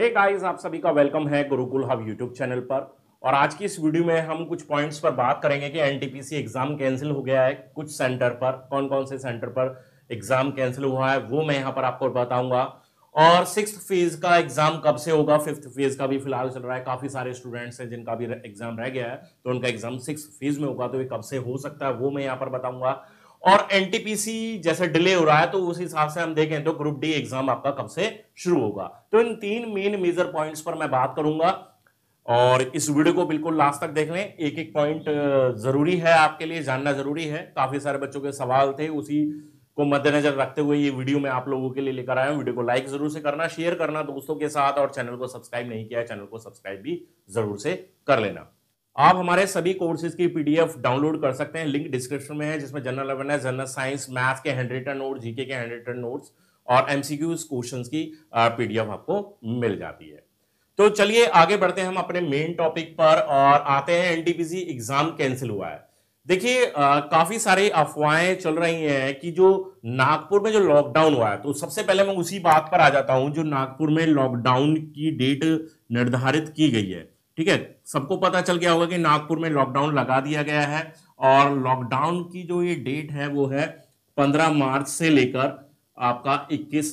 hey guys आप सभी का वेलकम है गुरुकुल हब यूट्यूब चैनल पर और आज की इस वीडियो में हम कुछ पॉइंट्स पर बात करेंगे कि एनटीपीसी एग्ज़ाम कैंसिल हो गया है कुछ सेंटर पर कौन कौन से सेंटर पर एग्ज़ाम कैंसिल हुआ है वो मैं यहाँ पर आपको बताऊंगा और सिक्स फेज़ का एग्ज़ाम कब से होगा फिफ्थ फेज़ का भी फिलहाल चल रहा है काफ़ी सारे स्टूडेंट्स हैं जिनका भी एग्ज़ाम रह गया है तो उनका एग्ज़ाम सिक्स फेज़ में होगा तो ये कब से हो सकता है वो मैं यहाँ पर बताऊंगा और एनटीपीसी जैसे डिले हो रहा है तो उस हिसाब से हम देखें तो ग्रुप डी एग्जाम आपका कब से शुरू होगा तो इन तीन मेन मेजर पॉइंट्स पर मैं बात करूंगा और इस वीडियो को बिल्कुल लास्ट तक देख लें एक एक पॉइंट जरूरी है आपके लिए जानना जरूरी है काफी सारे बच्चों के सवाल थे उसी को मद्देनजर रखते हुए ये वीडियो मैं आप लोगों के लिए लेकर आया हूँ वीडियो को लाइक जरूर से करना शेयर करना दोस्तों के साथ और चैनल को सब्सक्राइब नहीं किया है चैनल को सब्सक्राइब भी जरूर से कर लेना आप हमारे सभी कोर्सेज की पीडीएफ डाउनलोड कर सकते हैं लिंक डिस्क्रिप्शन में है जिसमें general awareness general science math के हैंड रिटर्न नोट जीके के हैंड रिटर्न नोट्स और एमसीक्यूज क्वेश्चन की पीडीएफ आपको मिल जाती है तो चलिए आगे बढ़ते हैं हम अपने मेन टॉपिक पर और आते हैं एनटीपीसी एग्जाम कैंसिल हुआ है देखिए काफी सारी अफवाहें चल रही हैं कि जो नागपुर में जो लॉकडाउन हुआ है तो सबसे पहले मैं उसी बात पर आ जाता हूं जो नागपुर में लॉकडाउन की डेट निर्धारित की गई है ठीक है सबको पता चल गया होगा कि नागपुर में लॉकडाउन लगा दिया गया है और लॉकडाउन की जो ये डेट है वो है पंद्रह मार्च से लेकर आपका इक्कीस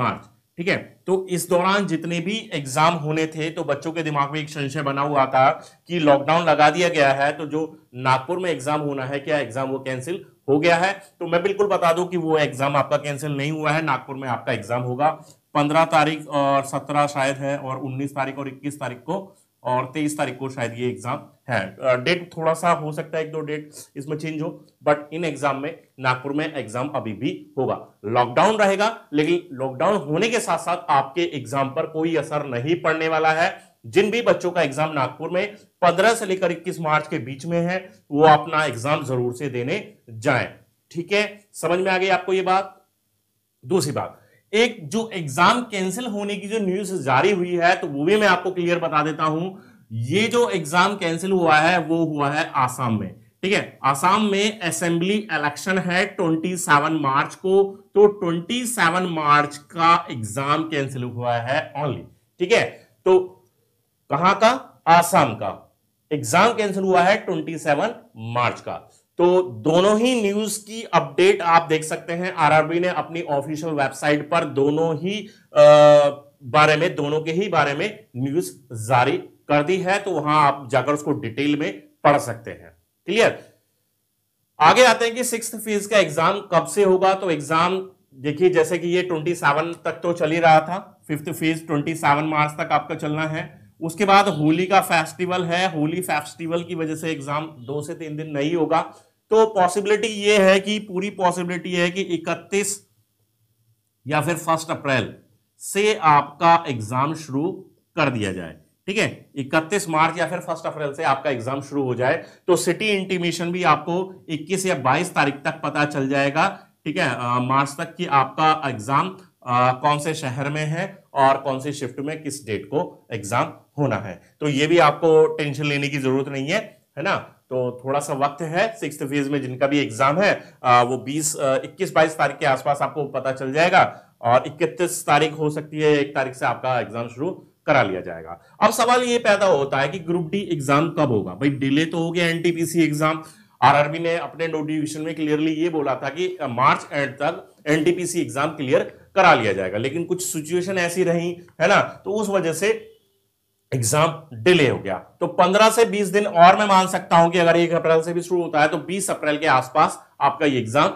मार्च ठीक है तो इस दौरान जितने भी एग्जाम होने थे तो बच्चों के दिमाग में एक संशय बना हुआ था कि लॉकडाउन लगा दिया गया है तो जो नागपुर में एग्जाम होना है क्या एग्जाम वो कैंसिल हो गया है तो मैं बिल्कुल बता दूं कि वो एग्जाम आपका कैंसिल नहीं हुआ है नागपुर में आपका एग्जाम होगा पंद्रह तारीख और सत्रह शायद है और उन्नीस तारीख और इक्कीस तारीख को और तेईस तारीख को शायद ये एग्जाम है डेट थोड़ा सा हो सकता है एक दो डेट इसमें चेंज हो बट इन एग्जाम में नागपुर में एग्जाम अभी भी होगा लॉकडाउन रहेगा लेकिन लॉकडाउन होने के साथ साथ आपके एग्जाम पर कोई असर नहीं पड़ने वाला है जिन भी बच्चों का एग्जाम नागपुर में 15 से लेकर 21 मार्च के बीच में है वो अपना एग्जाम जरूर से देने जाए ठीक है समझ में आ गई आपको ये बात दूसरी बात एक जो एग्जाम कैंसिल होने की जो न्यूज जारी हुई है तो वो भी मैं आपको क्लियर बता देता हूं ये जो एग्जाम कैंसिल हुआ है वो हुआ है आसाम में ठीक है आसाम में असेंबली इलेक्शन है 27 मार्च को तो 27 मार्च का एग्जाम कैंसिल हुआ है ओनली ठीक है तो कहां का आसाम का एग्जाम कैंसिल हुआ है 27 मार्च का तो दोनों ही न्यूज की अपडेट आप देख सकते हैं आरआरबी ने अपनी ऑफिशियल वेबसाइट पर दोनों ही आ, बारे में दोनों के ही बारे में न्यूज जारी कर दी है तो वहां आप जाकर उसको डिटेल में पढ़ सकते हैं क्लियर आगे आते हैं कि सिक्स फीस का एग्जाम कब से होगा तो एग्जाम देखिए जैसे कि ये ट्वेंटी सेवन तक तो चल ही रहा था fifth fees twenty seven March तक आपका चलना है उसके बाद होली का फेस्टिवल है होली फेस्टिवल की वजह से एग्जाम दो से तीन दिन नहीं होगा तो पॉसिबिलिटी ये है कि पूरी पॉसिबिलिटी है कि 31 या फिर फर्स्ट अप्रैल से आपका एग्जाम शुरू कर दिया जाए ठीक है 31 मार्च या फिर फर्स्ट अप्रैल से आपका एग्जाम शुरू हो जाए तो सिटी इंटीमेशन भी आपको 21 या 22 तारीख तक पता चल जाएगा ठीक है मार्च तक कि आपका एग्जाम कौन से शहर में है और कौन से शिफ्ट में किस डेट को एग्जाम होना है तो ये भी आपको टेंशन लेने की जरूरत नहीं है है ना तो थोड़ा सा वक्त है सिक्स फेज में जिनका भी एग्जाम है आ, वो बीस इक्कीस बाईस तारीख के आसपास आपको पता चल जाएगा और इकतीस तारीख हो सकती है एक तारीख से आपका एग्जाम शुरू करा लिया जाएगा अब सवाल ये पैदा होता है कि ग्रुप डी एग्जाम कब होगा भाई डिले तो हो गया एनटीपीसी एग्जाम आरआरबी ने अपने नोटिफिकेशन में क्लियरली ये बोला था कि मार्च एंड तक एनटीपीसी एग्जाम क्लियर करा लिया जाएगा लेकिन कुछ सिचुएशन ऐसी रही है ना तो उस वजह से एग्जाम डिले हो गया तो 15 से 20 दिन और मैं मान सकता हूं कि अगर एक अप्रैल से भी शुरू होता है तो 20 अप्रैल के आसपास आपका ये एग्जाम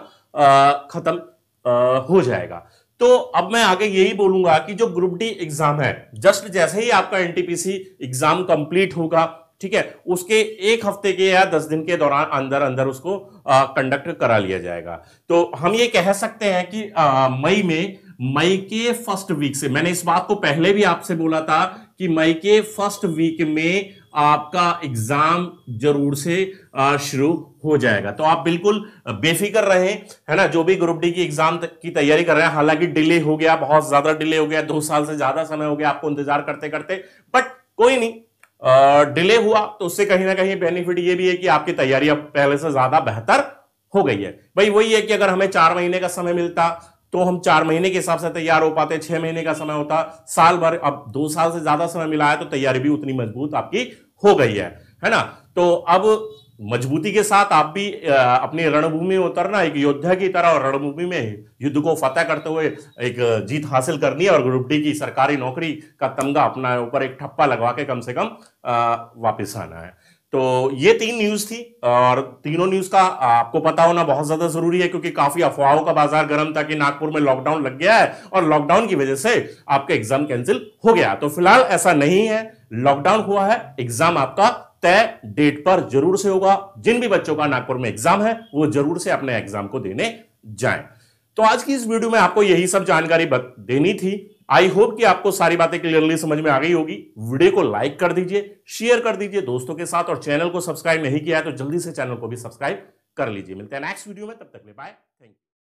खत्म हो जाएगा तो अब मैं आगे यही बोलूंगा कि जो ग्रुप डी एग्जाम है जस्ट जैसे ही आपका एनटीपीसी एग्जाम कंप्लीट होगा ठीक है उसके एक हफ्ते के या दस दिन के दौरान अंदर अंदर उसको कंडक्ट करा लिया जाएगा तो हम ये कह सकते हैं कि मई में मई के फर्स्ट वीक से मैंने इस बात को पहले भी आपसे बोला था कि मई के फर्स्ट वीक में आपका एग्जाम जरूर से शुरू हो जाएगा तो आप बिल्कुल बेफिक्र रहे है ना जो भी ग्रुप डी की एग्जाम की तैयारी कर रहे हैं हालांकि डिले हो गया बहुत ज्यादा डिले हो गया दो साल से ज्यादा समय हो गया आपको इंतजार करते करते बट कोई नहीं डिले हुआ तो उससे कहीं ना कहीं बेनिफिट ये भी है कि आपकी तैयारी अब पहले से ज्यादा बेहतर हो गई है भाई वही है कि अगर हमें चार महीने का समय मिलता तो हम चार महीने के हिसाब से तैयार हो पाते छह महीने का समय होता साल भर अब दो साल से ज्यादा समय मिला है तो तैयारी भी उतनी मजबूत आपकी हो गई है है ना तो अब मजबूती के साथ आप भी अपनी रणभूमि में उतरना एक योद्धा की तरह और रणभूमि में युद्ध को फतेह करते हुए एक जीत हासिल करनी है और ग्रुप डी की सरकारी नौकरी का तमगा अपना ऊपर एक ठप्पा लगवा के कम से कम वापस आना है तो ये तीन न्यूज थी और तीनों न्यूज का आपको पता होना बहुत ज्यादा जरूरी है क्योंकि काफी अफवाहों का बाजार गर्म था कि नागपुर में लॉकडाउन लग गया है और लॉकडाउन की वजह से आपका एग्जाम कैंसिल हो गया तो फिलहाल ऐसा नहीं है लॉकडाउन हुआ है एग्जाम आपका तय डेट पर जरूर से होगा जिन भी बच्चों का नागपुर में एग्जाम है वो जरूर से अपने एग्जाम को देने जाए तो आज की इस वीडियो में आपको यही सब जानकारी देनी थी आई होप कि आपको सारी बातें क्लियरली समझ में आ गई होगी वीडियो को लाइक कर दीजिए शेयर कर दीजिए दोस्तों के साथ और चैनल को सब्सक्राइब नहीं किया है तो जल्दी से चैनल को भी सब्सक्राइब कर लीजिए मिलते हैं नेक्स्ट वीडियो में तब तक ले बाय